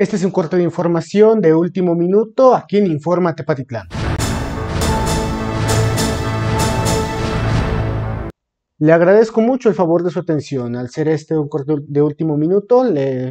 Este es un corte de información de último minuto aquí en Informa Tepatitlán. Le agradezco mucho el favor de su atención. Al ser este un corte de último minuto,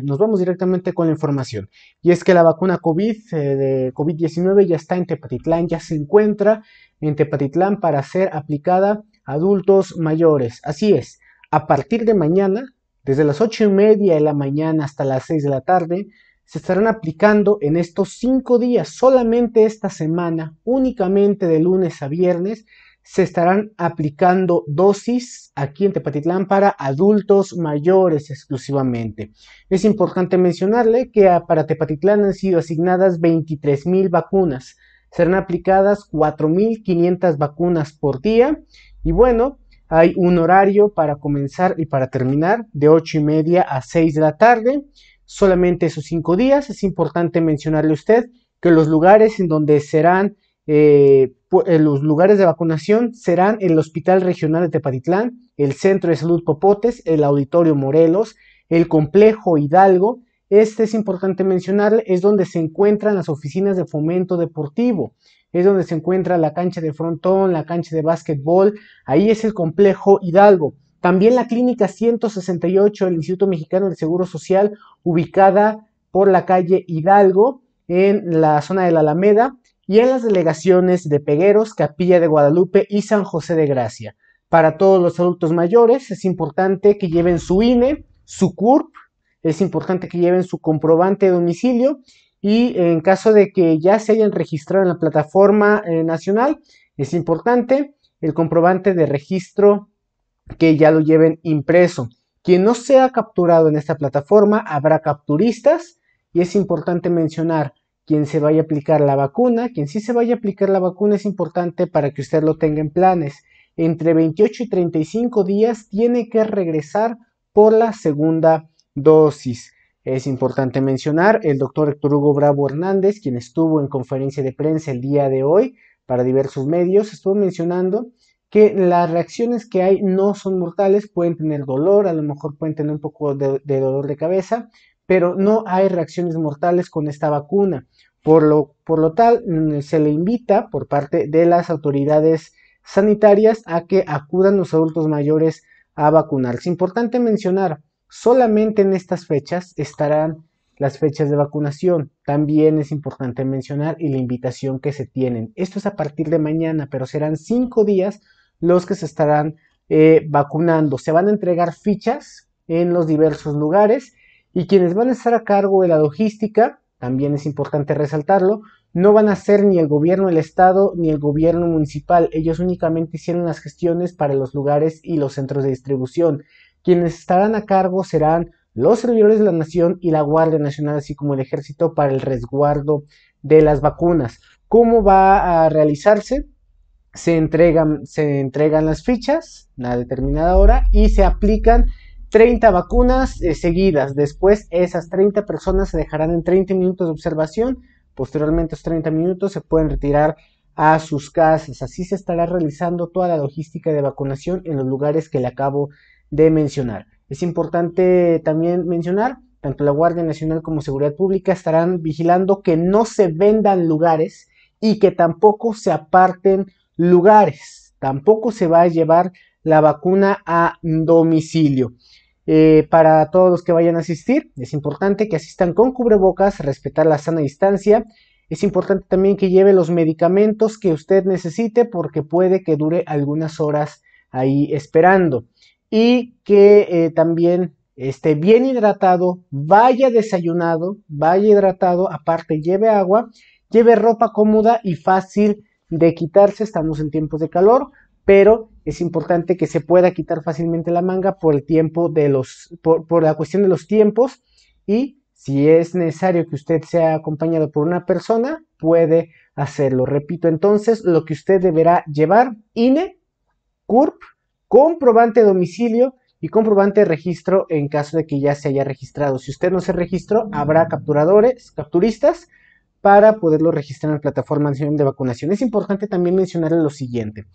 nos vamos directamente con la información. Y es que la vacuna COVID eh, de COVID-19 ya está en Tepatitlán, ya se encuentra en Tepatitlán para ser aplicada a adultos mayores. Así es, a partir de mañana, desde las 8 y media de la mañana hasta las 6 de la tarde, se estarán aplicando en estos cinco días, solamente esta semana, únicamente de lunes a viernes, se estarán aplicando dosis aquí en Tepatitlán para adultos mayores exclusivamente. Es importante mencionarle que para Tepatitlán han sido asignadas 23.000 vacunas. Serán aplicadas 4.500 vacunas por día. Y bueno, hay un horario para comenzar y para terminar de 8 y media a 6 de la tarde solamente esos cinco días. Es importante mencionarle a usted que los lugares en donde serán eh, eh, los lugares de vacunación serán el Hospital Regional de Tepatitlán, el Centro de Salud Popotes, el Auditorio Morelos, el Complejo Hidalgo. Este es importante mencionarle, es donde se encuentran las oficinas de fomento deportivo, es donde se encuentra la cancha de frontón, la cancha de básquetbol, ahí es el Complejo Hidalgo. También la Clínica 168 del Instituto Mexicano del Seguro Social, ubicada por la calle Hidalgo, en la zona de la Alameda, y en las delegaciones de Pegueros, Capilla de Guadalupe y San José de Gracia. Para todos los adultos mayores es importante que lleven su INE, su CURP, es importante que lleven su comprobante de domicilio y en caso de que ya se hayan registrado en la plataforma eh, nacional, es importante el comprobante de registro que ya lo lleven impreso. Quien no sea capturado en esta plataforma, habrá capturistas y es importante mencionar quien se vaya a aplicar la vacuna, quien sí se vaya a aplicar la vacuna es importante para que usted lo tenga en planes. Entre 28 y 35 días tiene que regresar por la segunda dosis. Es importante mencionar el doctor Héctor Hugo Bravo Hernández, quien estuvo en conferencia de prensa el día de hoy para diversos medios, estuvo mencionando que las reacciones que hay no son mortales, pueden tener dolor, a lo mejor pueden tener un poco de, dolor de cabeza, pero no hay reacciones mortales con esta vacuna. Por lo, por lo tal, mm, se le invita por parte de las autoridades sanitarias a que acudan los adultos mayores a vacunar es Importante mencionar, solamente en estas fechas estarán las fechas de vacunación. También es importante mencionar y la invitación que se tienen. Esto es a partir de mañana, pero serán cinco días los que se estarán eh, vacunando. Se van a entregar fichas en los diversos lugares y quienes van a estar a cargo de la logística, también es importante resaltarlo, no van a ser ni el gobierno del estado ni el gobierno municipal. Ellos únicamente hicieron las gestiones para los lugares y los centros de distribución. Quienes estarán a cargo serán los servidores de la nación y la Guardia Nacional, así como el ejército para el resguardo de las vacunas. ¿Cómo va a realizarse? se entregan, se entregan las fichas a determinada hora y se aplican 30 vacunas eh, seguidas. Después esas 30 personas se dejarán en 30 minutos de observación. Posteriormente los 30 minutos se pueden retirar a sus casas. Así se estará realizando toda la logística de vacunación en los lugares que le acabo de mencionar. Es importante también mencionar, tanto la Guardia Nacional como Seguridad Pública estarán vigilando que no se vendan lugares y que tampoco se aparten lugares. Tampoco se va a llevar la vacuna a domicilio. Eh, para todos los que vayan a asistir, es importante que asistan con cubrebocas, respetar la sana distancia. Es importante también que lleve los medicamentos que usted necesite porque puede que dure algunas horas ahí esperando. Y que eh, también esté bien hidratado, vaya desayunado, vaya hidratado, aparte lleve agua, lleve ropa cómoda y fácil de quitarse, estamos en tiempos de calor, pero es importante que se pueda quitar fácilmente la manga por el tiempo de los, por, la cuestión de los tiempos y si es necesario que usted sea acompañado por una persona, puede hacerlo. Repito, entonces lo que usted deberá llevar, INE, CURP, comprobante de domicilio y comprobante de registro en caso de que ya se haya registrado. Si usted no se registró, habrá capturadores, capturistas para poderlo registrar en la plataforma de vacunación. Es importante también mencionar lo siguiente.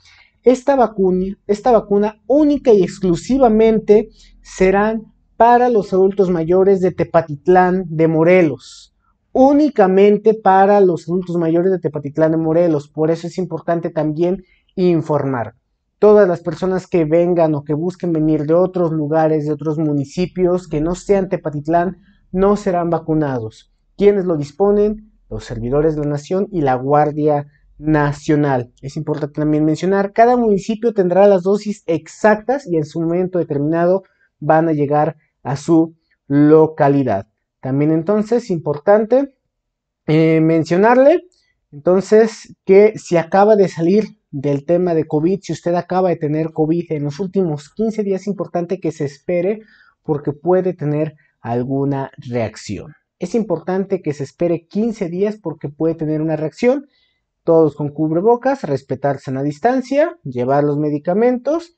Esta vacuna, esta vacuna única y exclusivamente serán para los adultos mayores de Tepatitlán de Morelos únicamente para los adultos mayores de Tepatitlán de Morelos. Por eso es importante también informar. Todas las personas que vengan o que busquen venir de otros lugares, de otros municipios que no sean Tepatitlán, no serán vacunados. Quienes lo disponen los servidores de la nación y la Guardia Nacional. Es importante también mencionar, cada municipio tendrá las dosis exactas y en su momento determinado van a llegar a su localidad. También entonces, importante eh, mencionarle, entonces, que si acaba de salir del tema de COVID, si usted acaba de tener COVID en los últimos 15 días, es importante que se espere porque puede tener alguna reacción. Es importante que se espere 15 días porque puede tener una reacción. Todos con cubrebocas, respetarse a distancia, llevar los medicamentos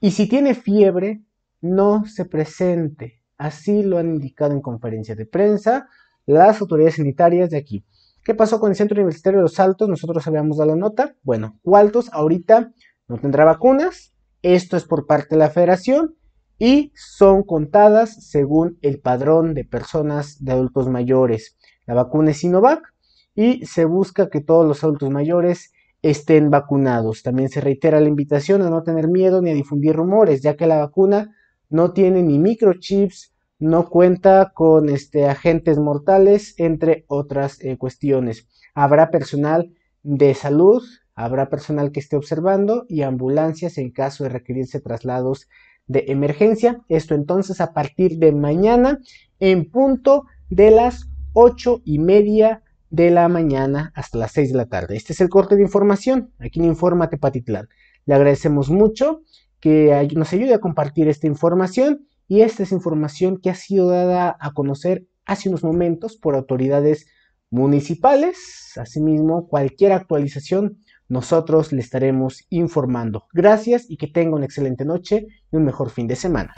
y si tiene fiebre, no se presente. Así lo han indicado en conferencia de prensa las autoridades sanitarias de aquí. ¿Qué pasó con el Centro Universitario de los Altos? Nosotros habíamos dado la nota. Bueno, Cualtos ahorita no tendrá vacunas. Esto es por parte de la federación y son contadas según el padrón de personas de adultos mayores. La vacuna es Sinovac y se busca que todos los adultos mayores estén vacunados. También se reitera la invitación a no tener miedo ni a difundir rumores, ya que la vacuna no tiene ni microchips, no cuenta con este, agentes mortales, entre otras eh, cuestiones. Habrá personal de salud, habrá personal que esté observando y ambulancias en caso de requerirse traslados de emergencia. Esto entonces a partir de mañana en punto de las ocho y media de la mañana hasta las 6 de la tarde. Este es el corte de información aquí en Informa Tepatitlán. Le agradecemos mucho que nos ayude a compartir esta información y esta es información que ha sido dada a conocer hace unos momentos por autoridades municipales. Asimismo, cualquier actualización nosotros le estaremos informando. Gracias y que tenga una excelente noche y un mejor fin de semana.